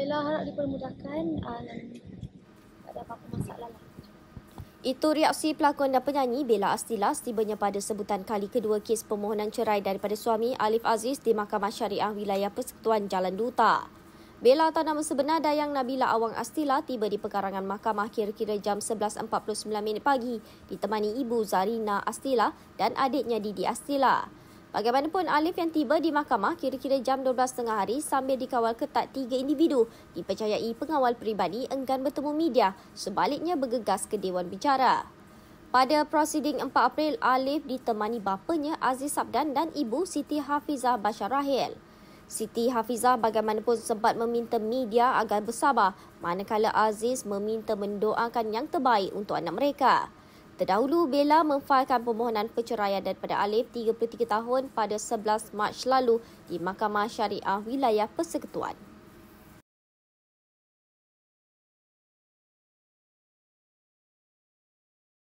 Bella harap dipermudahkan ah, dan um, ada apa-apa masalah lah. Itu reaksi pelakon dan penyanyi Bella Astila setibanya pada sebutan kali kedua kes permohonan cerai daripada suami Alif Aziz di Mahkamah Syariah Wilayah Persekutuan Jalan Duta. Bella atau nama sebenar Dayang Nabila Awang Astila tiba di pekarangan mahkamah kira-kira jam 11.49 pagi ditemani ibu Zarina Astila dan adiknya Didi Astila. Bagaimanapun Alif yang tiba di mahkamah kira-kira jam 12.30 hari sambil dikawal ketat tiga individu dipercayai pengawal peribadi enggan bertemu media sebaliknya bergegas ke Dewan Bicara. Pada prosiding 4 April, Alif ditemani bapanya Aziz Sabdan dan ibu Siti Hafizah Bashar Rahil. Siti Hafizah bagaimanapun sempat meminta media agar bersabar manakala Aziz meminta mendoakan yang terbaik untuk anak mereka. Terdahulu, Bella memfailkan permohonan perceraian daripada Alif 33 tahun pada 11 Mac lalu di Mahkamah Syariah Wilayah Persekutuan.